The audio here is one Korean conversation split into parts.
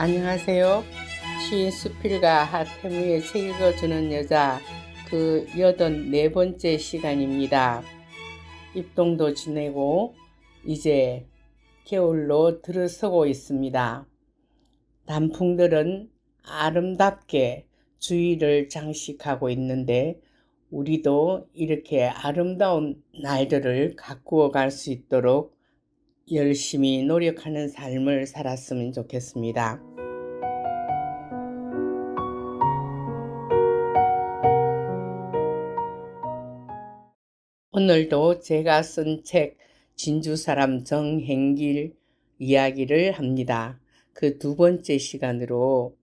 안녕하세요. 시인 수필가 하태무의 책 읽어주는 여자 그 여든 네 번째 시간입니다. 입동도 지내고 이제 겨울로 들어서고 있습니다. 단풍들은 아름답게 주위를 장식하고 있는데 우리도 이렇게 아름다운 날들을 가꾸어 갈 수 있도록 열심히 노력하는 삶을 살았으면 좋겠습니다. 오늘도 제가 쓴 책 진주 사람 정행길 이야기를 합니다. 그 두 번째 시간으로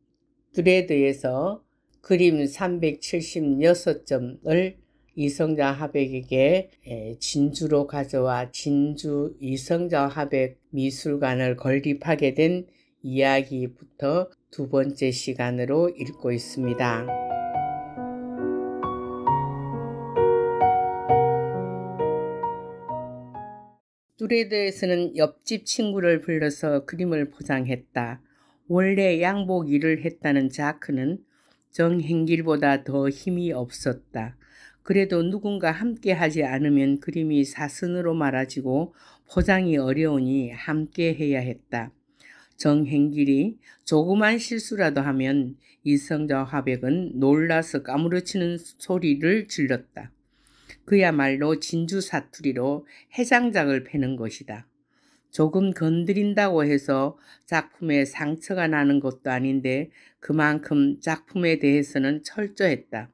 드레드에서 그림 376점을 이성자 화백에게 예, 진주로 가져와 진주 이성자 화백 미술관을 건립하게 된 이야기부터 두 번째 시간으로 읽고 있습니다. 스레드에서는 옆집 친구를 불러서 그림을 포장했다. 원래 양복 일을 했다는 자크는 정행길보다 더 힘이 없었다. 그래도 누군가 함께 하지 않으면 그림이 사선으로 말아지고 포장이 어려우니 함께 해야 했다. 정행길이 조그만 실수라도 하면 이성자 화백은 놀라서 까무러치는 소리를 질렀다. 그야말로 진주 사투리로 해장작을 패는 것이다. 조금 건드린다고 해서 작품에 상처가 나는 것도 아닌데 그만큼 작품에 대해서는 철저했다.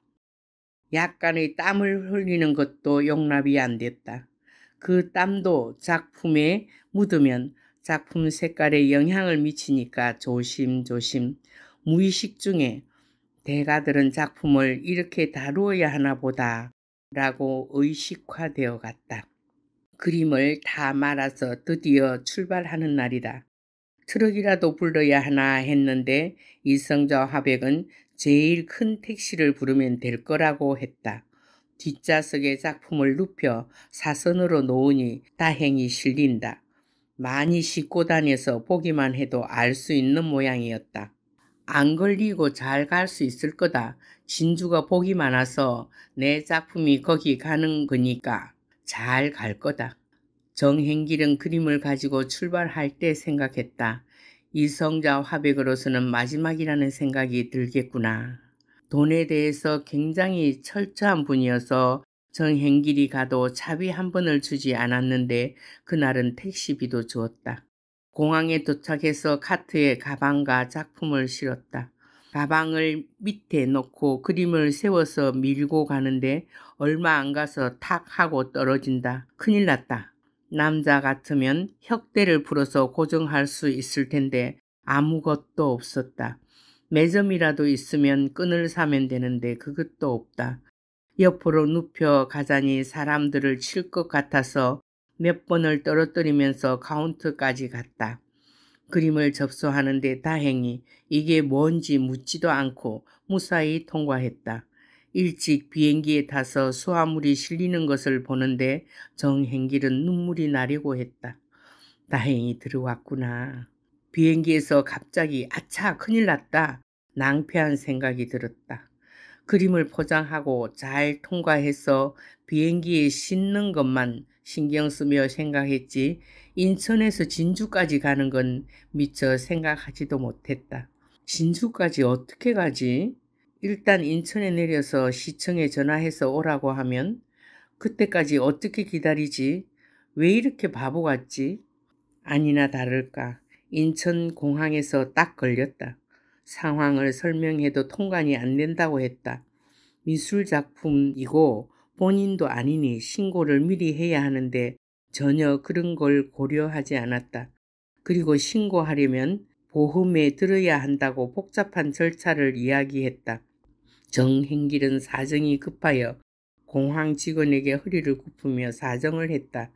약간의 땀을 흘리는 것도 용납이 안 됐다. 그 땀도 작품에 묻으면 작품 색깔에 영향을 미치니까 조심조심 무의식 중에 대가들은 작품을 이렇게 다루어야 하나 보다 라고 의식화되어 갔다. 그림을 다 말아서 드디어 출발하는 날이다. 트럭이라도 불러야 하나 했는데 이성자 화백은 제일 큰 택시를 부르면 될 거라고 했다. 뒷좌석에 작품을 눕혀 사선으로 놓으니 다행히 실린다. 많이 싣고 다녀서 보기만 해도 알 수 있는 모양이었다. 안 걸리고 잘 갈 수 있을 거다. 진주가 복이 많아서 내 작품이 거기 가는 거니까 잘 갈 거다. 정행길은 그림을 가지고 출발할 때 생각했다. 이성자 화백으로서는 마지막이라는 생각이 들겠구나. 돈에 대해서 굉장히 철저한 분이어서 정행길이 가도 차비 한 번을 주지 않았는데 그날은 택시비도 주었다. 공항에 도착해서 카트에 가방과 작품을 실었다. 가방을 밑에 놓고 그림을 세워서 밀고 가는데 얼마 안 가서 탁 하고 떨어진다. 큰일 났다. 남자 같으면 혁대를 풀어서 고정할 수 있을 텐데 아무것도 없었다. 매점이라도 있으면 끈을 사면 되는데 그것도 없다. 옆으로 눕혀 가자니 사람들을 칠 것 같아서 몇 번을 떨어뜨리면서 카운트까지 갔다. 그림을 접수하는데 다행히 이게 뭔지 묻지도 않고 무사히 통과했다. 일찍 비행기에 타서 수화물이 실리는 것을 보는데 정행길은 눈물이 나려고 했다. 다행히 들어왔구나. 비행기에서 갑자기 아차 큰일 났다. 낭패한 생각이 들었다. 그림을 포장하고 잘 통과해서 비행기에 싣는 것만 신경 쓰며 생각했지 인천에서 진주까지 가는 건 미처 생각하지도 못했다. 진주까지 어떻게 가지? 일단 인천에 내려서 시청에 전화해서 오라고 하면 그때까지 어떻게 기다리지? 왜 이렇게 바보 같지? 아니나 다를까 인천 공항에서 딱 걸렸다. 상황을 설명해도 통관이 안 된다고 했다. 미술 작품이고 본인도 아니니 신고를 미리 해야 하는데 전혀 그런 걸 고려하지 않았다. 그리고 신고하려면 보험에 들어야 한다고 복잡한 절차를 이야기했다. 정행길은 사정이 급하여 공항 직원에게 허리를 굽으며 사정을 했다.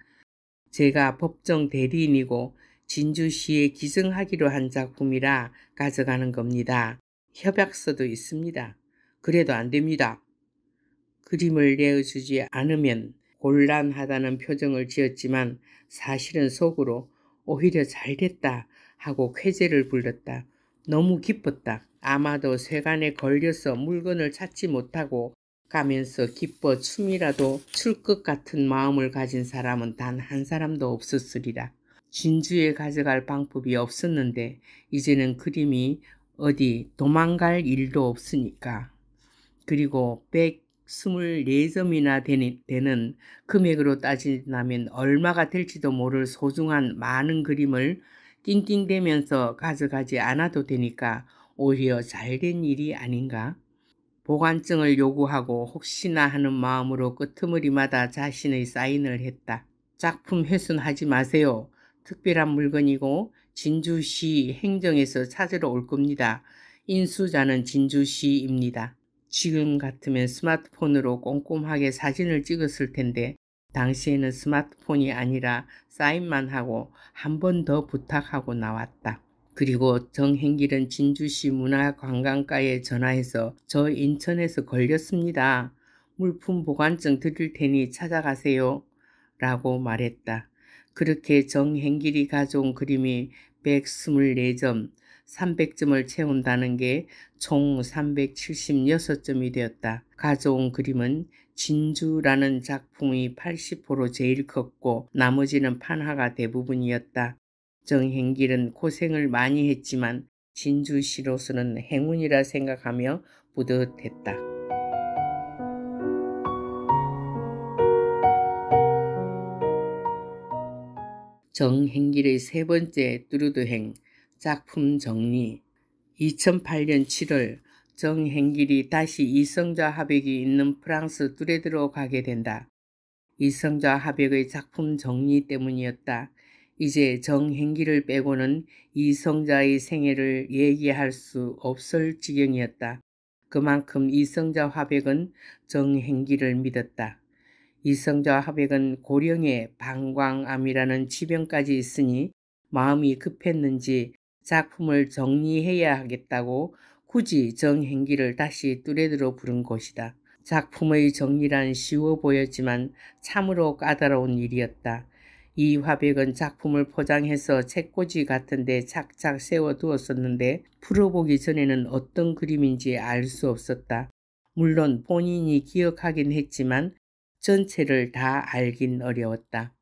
제가 법정 대리인이고 진주시에 기증하기로 한 작품이라 가져가는 겁니다. 협약서도 있습니다. 그래도 안 됩니다. 그림을 내어주지 않으면 곤란하다는 표정을 지었지만 사실은 속으로 오히려 잘됐다 하고 쾌재를 불렀다. 너무 기뻤다. 아마도 세간에 걸려서 물건을 찾지 못하고 가면서 기뻐 춤이라도 출 것 같은 마음을 가진 사람은 단 한 사람도 없었으리라. 진주에 가져갈 방법이 없었는데 이제는 그림이 어디 도망갈 일도 없으니까. 그리고 백 24점이나 되는 금액으로 따지면 얼마가 될지도 모를 소중한 많은 그림을 낑낑대면서 가져가지 않아도 되니까 오히려 잘 된 일이 아닌가? 보관증을 요구하고 혹시나 하는 마음으로 끄트머리마다 자신의 사인을 했다. 작품 훼손하지 마세요. 특별한 물건이고 진주시 행정에서 찾으러 올 겁니다. 인수자는 진주시입니다. 지금 같으면 스마트폰으로 꼼꼼하게 사진을 찍었을 텐데 당시에는 스마트폰이 아니라 사인만 하고 한 번 더 부탁하고 나왔다. 그리고 정행길은 진주시 문화관광과에 전화해서 저 인천에서 걸렸습니다. 물품 보관증 드릴 테니 찾아가세요. 라고 말했다. 그렇게 정행길이 가져온 그림이 124점, 300점을 채운다는 게 총 376점이 되었다. 가져온 그림은 진주라는 작품이 80% 제일 컸고 나머지는 판화가 대부분이었다. 정행길은 고생을 많이 했지만 진주시로서는 행운이라 생각하며 뿌듯했다. 정행길의 세 번째 뚜루드행 작품 정리 2008년 7월 정행길이 다시 이성자 합약이 있는 프랑스 뚜레드로 가게 된다. 이성자 합약의 작품 정리 때문이었다. 이제 정행기를 빼고는 이성자의 생애를 얘기할 수 없을 지경이었다. 그만큼 이성자 화백은 정행기를 믿었다. 이성자 화백은 고령에 방광암이라는 지병까지 있으니 마음이 급했는지 작품을 정리해야 하겠다고 굳이 정행기를 다시 뚜레들로 부른 것이다. 작품의 정리란 쉬워 보였지만 참으로 까다로운 일이었다. 이 화백은 작품을 포장해서 책꽂이 같은 데 착착 세워두었었는데 풀어보기 전에는 어떤 그림인지 알 수 없었다. 물론 본인이 기억하긴 했지만 전체를 다 알긴 어려웠다.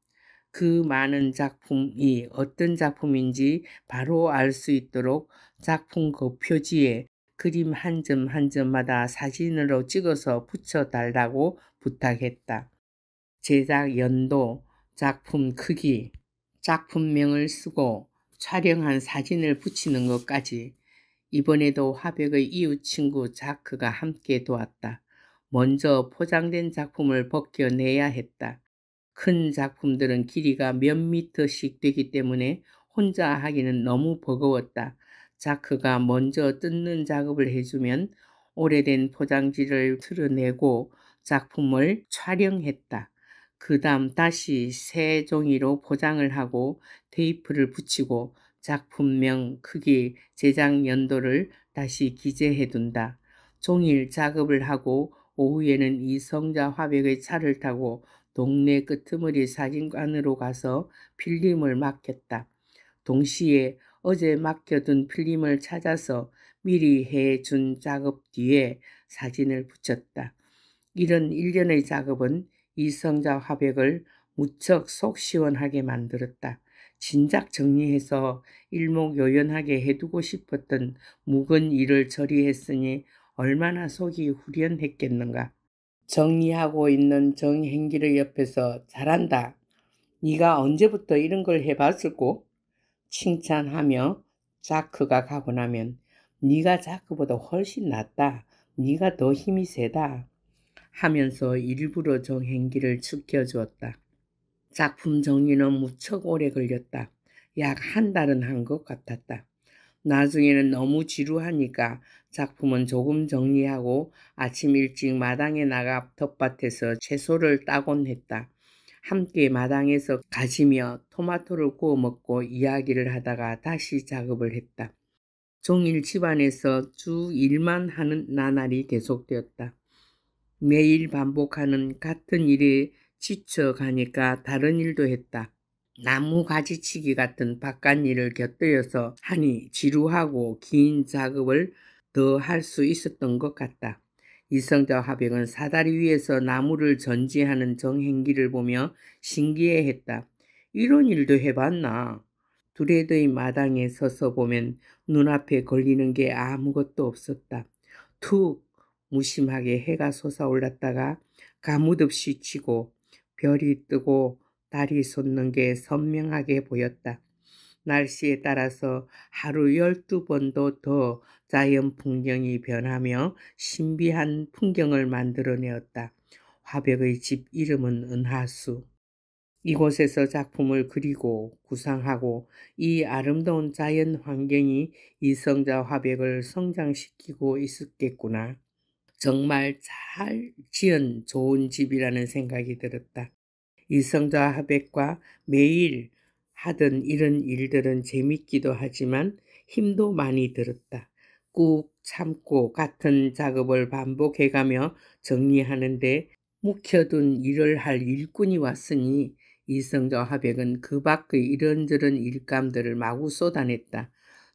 그 많은 작품이 어떤 작품인지 바로 알 수 있도록 작품그 표지에 그림 한 점 한 점마다 사진으로 찍어서 붙여달라고 부탁했다. 제작 연도, 작품 크기, 작품명을 쓰고 촬영한 사진을 붙이는 것까지 이번에도 화백의 이웃 친구 자크가 함께 도왔다. 먼저 포장된 작품을 벗겨내야 했다. 큰 작품들은 길이가 몇 미터씩 되기 때문에 혼자 하기는 너무 버거웠다. 자크가 먼저 뜯는 작업을 해주면 오래된 포장지를 틀어내고 작품을 촬영했다. 그 다음 다시 새 종이로 포장을 하고 테이프를 붙이고 작품명, 크기, 제작 연도를 다시 기재해둔다. 종일 작업을 하고 오후에는 이성자 화백의 차를 타고 동네 끄트머리 그 사진관으로 가서 필름을 맡겼다. 동시에 어제 맡겨둔 필름을 찾아서 미리 해 준 작업 뒤에 사진을 붙였다. 이런 일련의 작업은 이성자 화백을 무척 속 시원하게 만들었다. 진작 정리해서 일목요연하게 해두고 싶었던 묵은 일을 처리했으니 얼마나 속이 후련했겠는가. 정리하고 있는 정행기를 옆에서 잘한다. 네가 언제부터 이런 걸 해봤을꼬? 칭찬하며 자크가 가고 나면 네가 자크보다 훨씬 낫다. 네가 더 힘이 세다. 하면서 일부러 정행기를 지켜주었다. 작품 정리는 무척 오래 걸렸다. 약 한 달은 한 것 같았다. 나중에는 너무 지루하니까 작품은 조금 정리하고 아침 일찍 마당에 나가 텃밭에서 채소를 따곤 했다. 함께 마당에서 가지며 토마토를 구워 먹고 이야기를 하다가 다시 작업을 했다. 종일 집안에서 주 일만 하는 나날이 계속되었다. 매일 반복하는 같은 일에 지쳐 가니까 다른 일도 했다. 나무 가지치기 같은 바깥일을 곁들여서 하니 지루하고 긴 작업을 더 할 수 있었던 것 같다. 이성자 화병은 사다리 위에서 나무를 전지하는 정행기를 보며 신기해했다. 이런 일도 해봤나? 두레드의 마당에 서서 보면 눈앞에 걸리는 게 아무것도 없었다. 툭 무심하게 해가 솟아올랐다가 가뭇없이 치고 별이 뜨고 달이 솟는 게 선명하게 보였다. 날씨에 따라서 하루 열두 번도더 자연 풍경이 변하며 신비한 풍경을 만들어내었다. 화백의 집 이름은 은하수. 이곳에서 작품을 그리고 구상하고 이 아름다운 자연 환경이 이성자 화백을 성장시키고 있었겠구나. 정말 잘 지은 좋은 집이라는 생각이 들었다. 이성과 하백과 매일 하던 이런 일들은 재밌기도 하지만 힘도 많이 들었다. 꾹 참고 같은 작업을 반복해가며 정리하는데 묵혀둔 일을 할 일꾼이 왔으니 이성자 하백은 그 밖의 이런저런 일감들을 마구 쏟아냈다.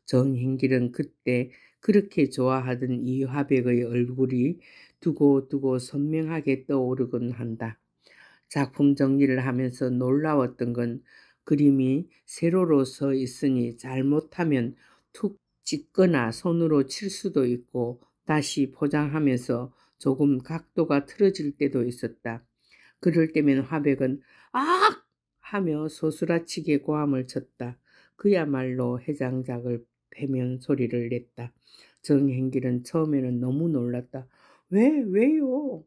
정행길은 그때 그렇게 좋아하던 이 화백의 얼굴이 두고두고 선명하게 떠오르곤 한다. 작품 정리를 하면서 놀라웠던 건 그림이 세로로 서 있으니 잘못하면 툭 찍거나 손으로 칠 수도 있고 다시 포장하면서 조금 각도가 틀어질 때도 있었다. 그럴 때면 화백은 악! 하며 소스라치게 고함을 쳤다. 그야말로 해장작을 패면 소리를 냈다. 정행길은 처음에는 너무 놀랐다. 왜, 왜요?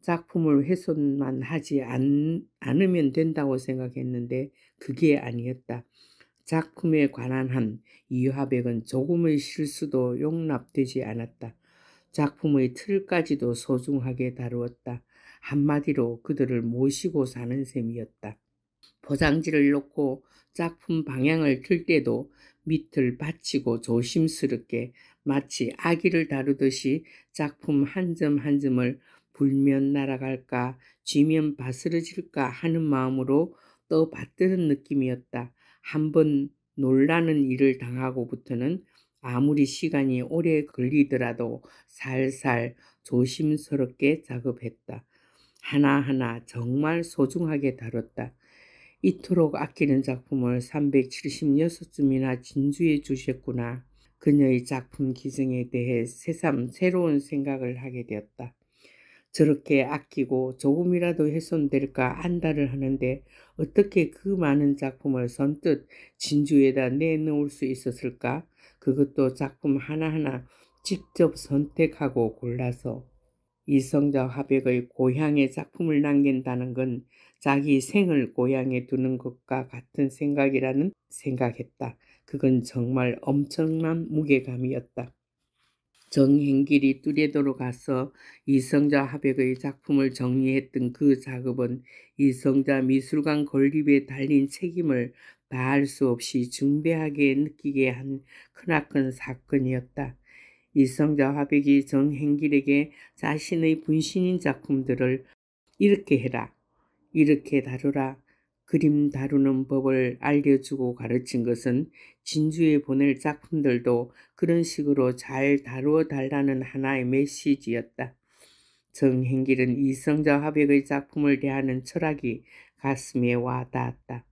작품을 훼손만 하지 않, 않으면 된다고 생각했는데 그게 아니었다. 작품에 관한 한 이화백은 조금의 실수도 용납되지 않았다. 작품의 틀까지도 소중하게 다루었다. 한마디로 그들을 모시고 사는 셈이었다. 보장지를 놓고 작품 방향을 틀 때도 밑을 받치고 조심스럽게 마치 아기를 다루듯이 작품 한 점 한 점을 불면 날아갈까 쥐면 바스러질까 하는 마음으로 떠받드는 느낌이었다. 한 번 놀라는 일을 당하고부터는 아무리 시간이 오래 걸리더라도 살살 조심스럽게 작업했다. 하나하나 정말 소중하게 다뤘다. 이토록 아끼는 작품을 3 7 6쯤이나 진주해 주셨구나. 그녀의 작품 기증에 대해 새삼 새로운 생각을 하게 되었다. 저렇게 아끼고 조금이라도 훼손될까 안달을 하는데 어떻게 그 많은 작품을 선뜻 진주에다 내놓을 수 있었을까? 그것도 작품 하나하나 직접 선택하고 골라서 이성자화백의 고향의 작품을 남긴다는 건 자기 생을 고향에 두는 것과 같은 생각이라는 생각했다. 그건 정말 엄청난 무게감이었다. 정행길이 뚜레도로 가서 이성자 하백의 작품을 정리했던 그 작업은 이성자 미술관 건립에 달린 책임을 다할 수 없이 중대하게 느끼게 한 크나큰 사건이었다. 이성자 화백이 정행길에게 자신의 분신인 작품들을 이렇게 해라, 이렇게 다루라, 그림 다루는 법을 알려주고 가르친 것은 진주에 보낼 작품들도 그런 식으로 잘 다루어 달라는 하나의 메시지였다. 정행길은 이성자 화백의 작품을 대하는 철학이 가슴에 와닿았다.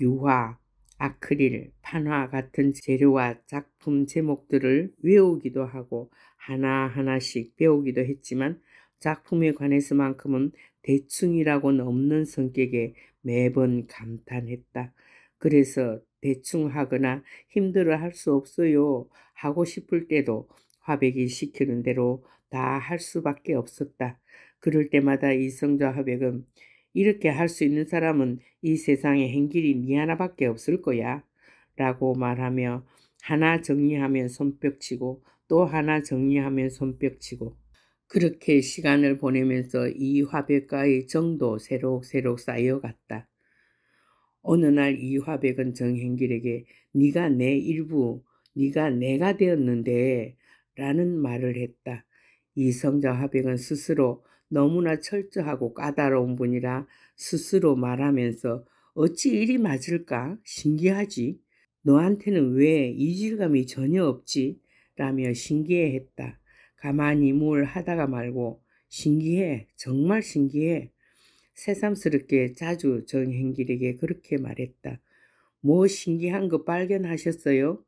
유화, 아크릴, 판화 같은 재료와 작품 제목들을 외우기도 하고 하나하나씩 배우기도 했지만 작품에 관해서만큼은 대충이라고 는없는 성격의 매번 감탄했다. 그래서 대충 하거나 힘들어 할 수 없어요. 하고 싶을 때도 화백이 시키는 대로 다 할 수밖에 없었다. 그럴 때마다 이성자 화백은 이렇게 할 수 있는 사람은 이 세상에 행길이 니 네 하나밖에 없을 거야. 라고 말하며 하나 정리하면 손뼉치고 또 하나 정리하면 손뼉치고 그렇게 시간을 보내면서 이 화백과의 정도 새록새록 쌓여갔다. 어느 날 이 화백은 정행길에게 네가 내 일부, 네가 내가 되었는데 라는 말을 했다. 이성자 화백은 스스로 너무나 철저하고 까다로운 분이라 스스로 말하면서 어찌 일이 맞을까 신기하지. 너한테는 왜 이질감이 전혀 없지? 라며 신기해했다. 가만히 뭘 하다가 말고 신기해. 정말 신기해. 새삼스럽게 자주 정행길에게 그렇게 말했다. 뭐 신기한 거 발견하셨어요?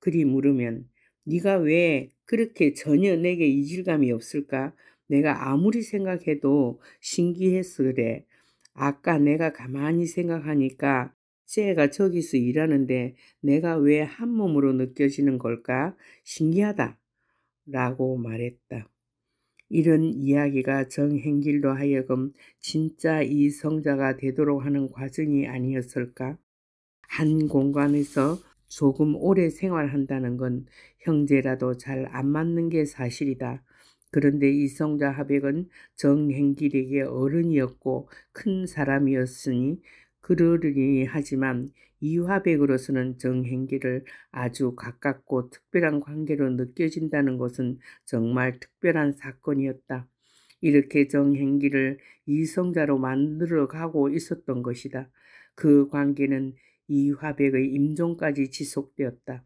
그리 물으면 네가 왜 그렇게 전혀 내게 이질감이 없을까? 내가 아무리 생각해도 신기했어 그래. 아까 내가 가만히 생각하니까 쟤가 저기서 일하는데 내가 왜 한 몸으로 느껴지는 걸까? 신기하다. 라고 말했다. 이런 이야기가 정행길로 하여금 진짜 이 성자가 되도록 하는 과정이 아니었을까? 한 공간에서 조금 오래 생활한다는 건 형제라도 잘 안 맞는 게 사실이다. 그런데 이성자 하백은 정행길에게 어른이었고 큰 사람이었으니 그러리니 하지만 이화백으로서는 정행기를 아주 가깝고 특별한 관계로 느껴진다는 것은 정말 특별한 사건이었다. 이렇게 정행기를 이성자로 만들어 가고 있었던 것이다. 그 관계는 이화백의 임종까지 지속되었다.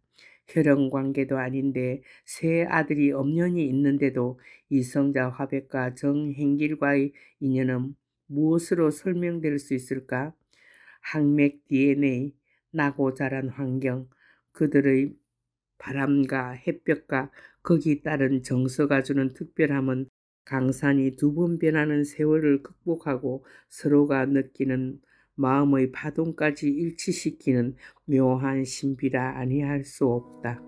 혈연 관계도 아닌데 세 아들이 엄연히 있는데도 이성자 화백과 정행길과의 인연은 무엇으로 설명될 수 있을까? 항맥 DNA, 나고 자란 환경, 그들의 바람과 햇볕과 거기 따른 정서가 주는 특별함은 강산이 두 번 변하는 세월을 극복하고 서로가 느끼는 마음의 파동까지 일치시키는 묘한 신비라 아니할 수 없다.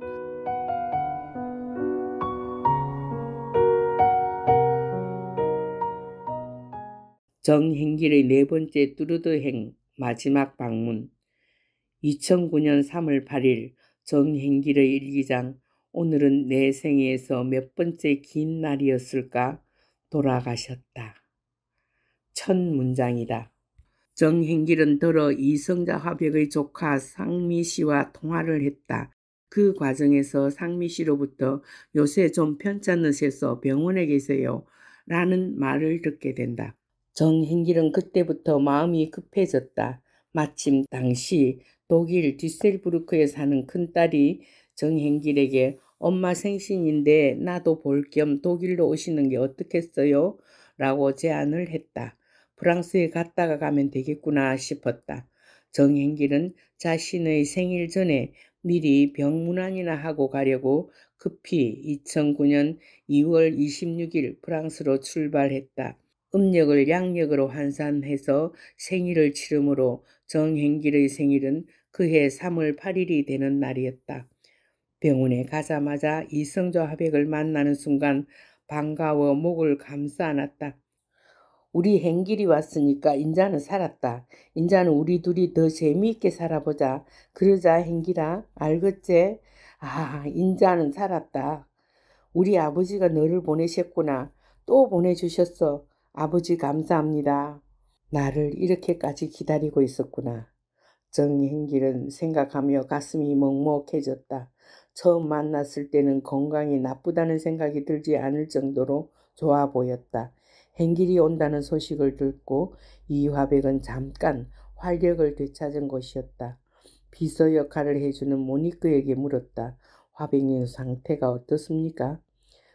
정행길의 네 번째 뚜르드행 마지막 방문 2009년 3월 8일 정행길의 일기장 오늘은 내 생애에서 몇 번째 긴 날이었을까 돌아가셨다. 첫 문장이다. 정행길은 더러 이성자 화백의 조카 상미 씨와 통화를 했다. 그 과정에서 상미 씨로부터 요새 좀 편찮으셔서 병원에 계세요. 라는 말을 듣게 된다. 정행길은 그때부터 마음이 급해졌다. 마침 당시 독일 뒤셀부르크에 사는 큰딸이 정행길에게 엄마 생신인데 나도 볼 겸 독일로 오시는 게 어떻겠어요? 라고 제안을 했다. 프랑스에 갔다가 가면 되겠구나 싶었다. 정행길은 자신의 생일 전에 미리 병문안이나 하고 가려고 급히 2009년 2월 26일 프랑스로 출발했다. 음력을 양력으로 환산해서 생일을 치름으로 정행길의 생일은 그해 3월 8일이 되는 날이었다. 병원에 가자마자 이성조 합백을 만나는 순간 반가워 목을 감싸 안았다. 우리 행길이 왔으니까 인자는 살았다. 인자는 우리 둘이 더 재미있게 살아보자. 그러자 행길아 알겠지아 인자는 살았다. 우리 아버지가 너를 보내셨구나. 또 보내주셨어. 아버지 감사합니다. 나를 이렇게까지 기다리고 있었구나. 정행길은 생각하며 가슴이 먹먹해졌다. 처음 만났을 때는 건강이 나쁘다는 생각이 들지 않을 정도로 좋아 보였다. 행길이 온다는 소식을 듣고 이화백은 잠깐 활력을 되찾은 것이었다. 비서 역할을 해주는 모니크에게 물었다. 화백님 상태가 어떻습니까?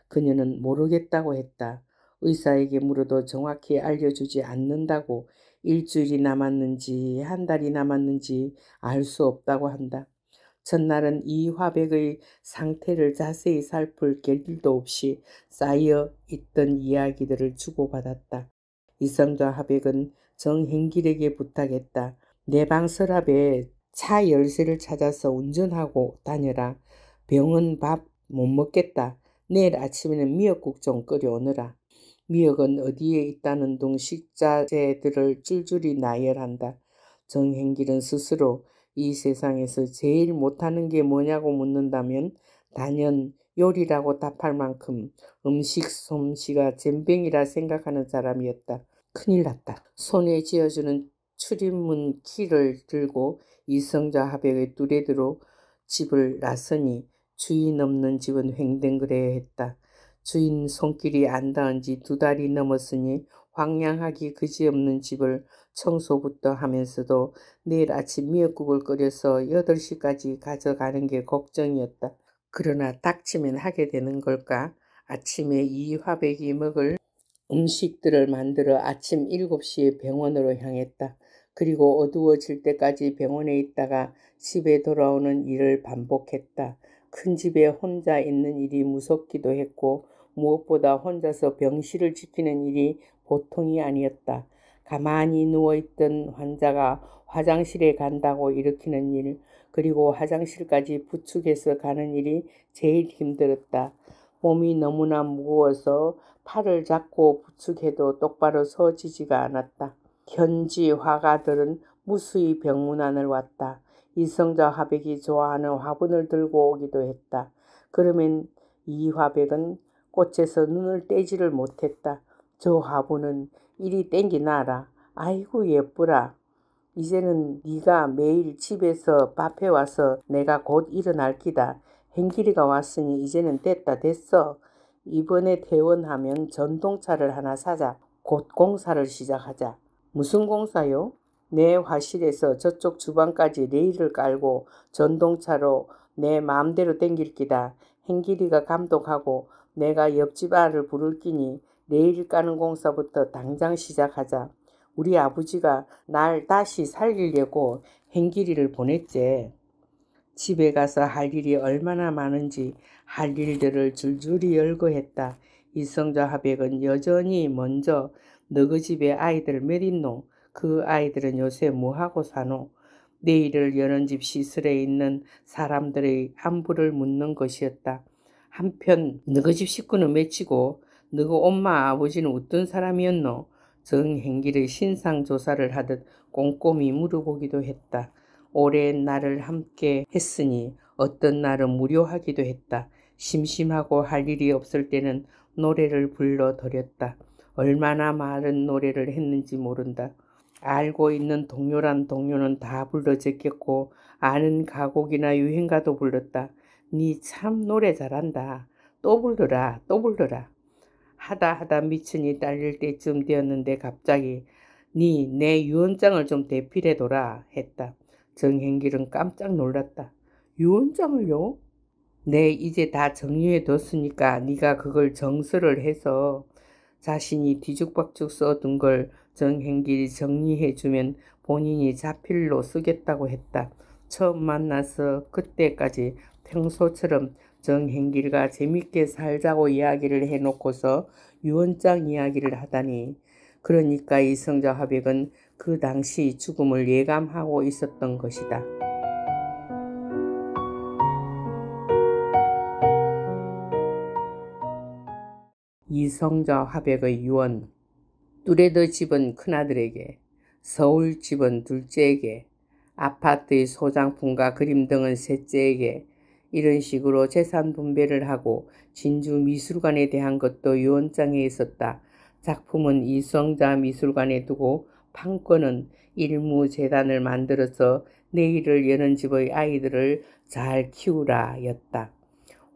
그녀는 모르겠다고 했다. 의사에게 물어도 정확히 알려주지 않는다고 일주일이 남았는지 한 달이 남았는지 알 수 없다고 한다. 첫날은 이 화백의 상태를 자세히 살필 길도 없이 쌓여 있던 이야기들을 주고받았다. 이성과 화백은 정행길에게 부탁했다. 내 방 서랍에 차 열쇠를 찾아서 운전하고 다녀라. 병은 밥 못 먹겠다. 내일 아침에는 미역국 좀끓여오느라 미역은 어디에 있다는 둥 식자재들을 줄줄이 나열한다. 정행길은 스스로 이 세상에서 제일 못하는 게 뭐냐고 묻는다면 단연 요리라고 답할 만큼 음식 솜씨가 젬병이라 생각하는 사람이었다. 큰일 났다. 손에 쥐어주는 출입문 키를 들고 이성자 하백의 뚜레드로 집을 나서니 주인 없는 집은 횡댕그레야 했다. 주인 손길이 안 닿은 지 두 달이 넘었으니 황량하기 그지없는 집을 청소부터 하면서도 내일 아침 미역국을 끓여서 8시까지 가져가는 게 걱정이었다. 그러나 딱치면 하게 되는 걸까? 아침에 이 화백이 먹을 음식들을 만들어 아침 7시에 병원으로 향했다. 그리고 어두워질 때까지 병원에 있다가 집에 돌아오는 일을 반복했다. 큰 집에 혼자 있는 일이 무섭기도 했고 무엇보다 혼자서 병실을 지키는 일이 보통이 아니었다. 가만히 누워있던 환자가 화장실에 간다고 일으키는 일, 그리고 화장실까지 부축해서 가는 일이 제일 힘들었다. 몸이 너무나 무거워서 팔을 잡고 부축해도 똑바로 서지지가 않았다. 현지 화가들은 무수히 병문안을 왔다. 이성자 화백이 좋아하는 화분을 들고 오기도 했다. 그러면 이 화백은 꽃에서 눈을 떼지를 못했다. 저 화분은 이리 땡기나라. 아이고 예쁘라. 이제는 네가 매일 집에서 밥해 와서 내가 곧 일어날 기다. 행길이가 왔으니 이제는 됐다 됐어. 이번에 퇴원하면 전동차를 하나 사자. 곧 공사를 시작하자. 무슨 공사요? 내 화실에서 저쪽 주방까지 레일을 깔고 전동차로 내 마음대로 땡길 기다. 행길이가 감독하고 내가 옆집 아를 부를 끼니 내일 까는 공사부터 당장 시작하자. 우리 아버지가 날 다시 살리려고 행길이를 보냈제. 집에 가서 할 일이 얼마나 많은지 할 일들을 줄줄이 열거 했다. 이성자 하백은 여전히 먼저 너그 집에 아이들 몇 있노? 그 아이들은 요새 뭐하고 사노? 내일을 여는 집 시설에 있는 사람들의 안부를 묻는 것이었다. 한편 너그 집 식구는 맺히고 너그 엄마 아버지는 어떤 사람이었노? 정행길의 신상조사를 하듯 꼼꼼히 물어보기도 했다. 오랜 날을 함께 했으니 어떤 날은 무료하기도 했다. 심심하고 할 일이 없을 때는 노래를 불러드렸다. 얼마나 많은 노래를 했는지 모른다. 알고 있는 동료란 동료는 다불러제겠고 아는 가곡이나 유행가도 불렀다. 니참 노래 잘한다. 또 불러라 또 불러라. 하다 하다 미친이 딸릴 때쯤 되었는데 갑자기 니 내 유언장을 좀 대필해둬라 했다. 정행길은 깜짝 놀랐다. 유언장을요? 네 이제 다 정리해뒀으니까 네가 그걸 정서를 해서 자신이 뒤죽박죽 써둔 걸 정행길이 정리해주면 본인이 자필로 쓰겠다고 했다. 처음 만나서 그때까지 평소처럼 정행길과 재밌게 살자고 이야기를 해놓고서 유언장 이야기를 하다니 그러니까 이성자 화백은 그 당시 죽음을 예감하고 있었던 것이다. 이성자 화백의 유언 뚜레드 집은 큰아들에게 서울 집은 둘째에게 아파트의 소장품과 그림 등은 셋째에게 이런 식으로 재산 분배를 하고 진주 미술관에 대한 것도 유언장에 있었다. 작품은 이성자 미술관에 두고 판권은 일무재단을 만들어서 내일을 여는 집의 아이들을 잘 키우라 였다.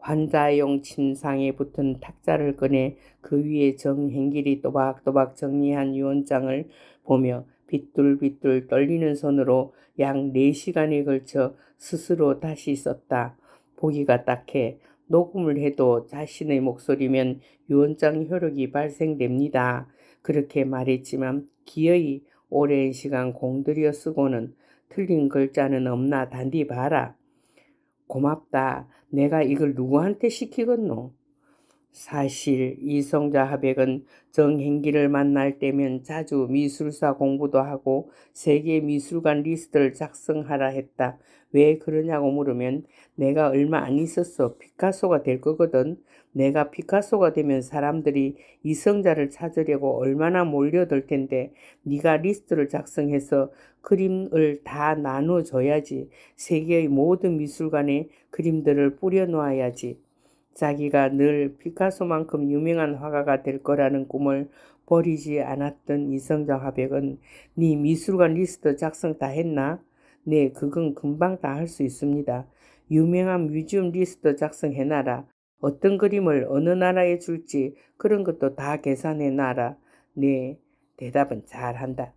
환자용 침상에 붙은 탁자를 꺼내 그 위에 정행길이 또박또박 정리한 유언장을 보며 비뚤비뚤 떨리는 손으로 약 4시간에 걸쳐 스스로 다시 썼다. 보기가 딱해 녹음을 해도 자신의 목소리면 유언장 효력이 발생됩니다. 그렇게 말했지만 기어이 오랜 시간 공들여 쓰고는 틀린 글자는 없나 단디 봐라. 고맙다. 내가 이걸 누구한테 시키겠노? 사실 이성자 하백은 정행기를 만날 때면 자주 미술사 공부도 하고 세계 미술관 리스트를 작성하라 했다. 왜 그러냐고 물으면 내가 얼마 안 있었어. 피카소가 될 거거든. 내가 피카소가 되면 사람들이 이성자를 찾으려고 얼마나 몰려들 텐데 네가 리스트를 작성해서 그림을 다 나눠줘야지. 세계의 모든 미술관에 그림들을 뿌려놓아야지. 자기가 늘 피카소만큼 유명한 화가가 될 거라는 꿈을 버리지 않았던 이성자 화백은 네 미술관 리스트 작성 다 했나? 네, 그건 금방 다 할 수 있습니다. 유명한 뮤지엄 리스트 작성해놔라. 어떤 그림을 어느 나라에 줄지 그런 것도 다 계산해놔라. 네, 대답은 잘한다.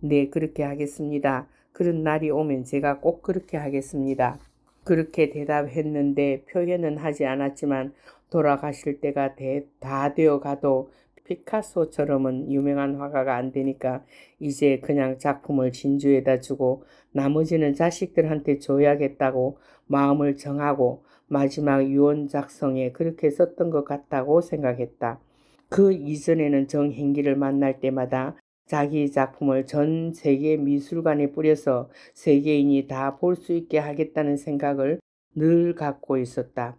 네, 그렇게 하겠습니다. 그런 날이 오면 제가 꼭 그렇게 하겠습니다. 그렇게 대답했는데 표현은 하지 않았지만 돌아가실 때가 대, 다 되어 가도 피카소처럼은 유명한 화가가 안 되니까 이제 그냥 작품을 진주에다 주고 나머지는 자식들한테 줘야겠다고 마음을 정하고 마지막 유언 작성에 그렇게 썼던 것 같다고 생각했다. 그 이전에는 정행기를 만날 때마다 자기 작품을 전 세계 미술관에 뿌려서 세계인이 다 볼 수 있게 하겠다는 생각을 늘 갖고 있었다.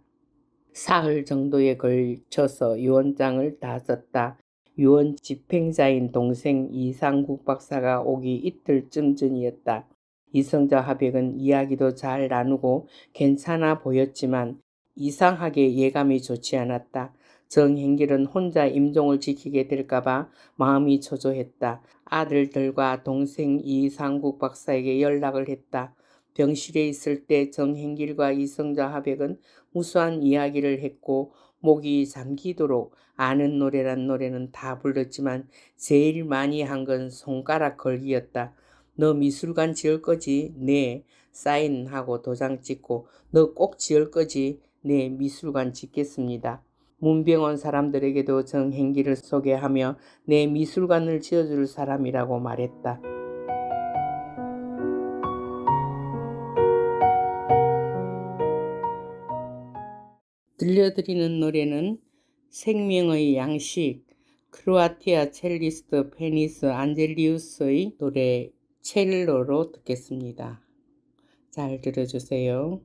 사흘 정도에 걸쳐서 유언장을 다 썼다. 유언 집행자인 동생 이상국 박사가 오기 이틀쯤 전이었다. 이성자 화백은 이야기도 잘 나누고 괜찮아 보였지만 이상하게 예감이 좋지 않았다. 정행길은 혼자 임종을 지키게 될까봐 마음이 초조했다. 아들들과 동생 이상국 박사에게 연락을 했다. 병실에 있을 때 정행길과 이성자 하백은 우수한 이야기를 했고 목이 잠기도록 아는 노래란 노래는 다 불렀지만 제일 많이 한 건 손가락 걸기였다. 너 미술관 지을 거지? 네. 사인하고 도장 찍고 너 꼭 지을 거지? 네. 미술관 짓겠습니다. 문병원 사람들에게도 정행기를 소개하며 내 미술관을 지어줄 사람이라고 말했다. 들려드리는 노래는 생명의 양식, 크로아티아 첼리스트 페니스 안젤리우스의 노래 첼로로 듣겠습니다. 잘 들어주세요.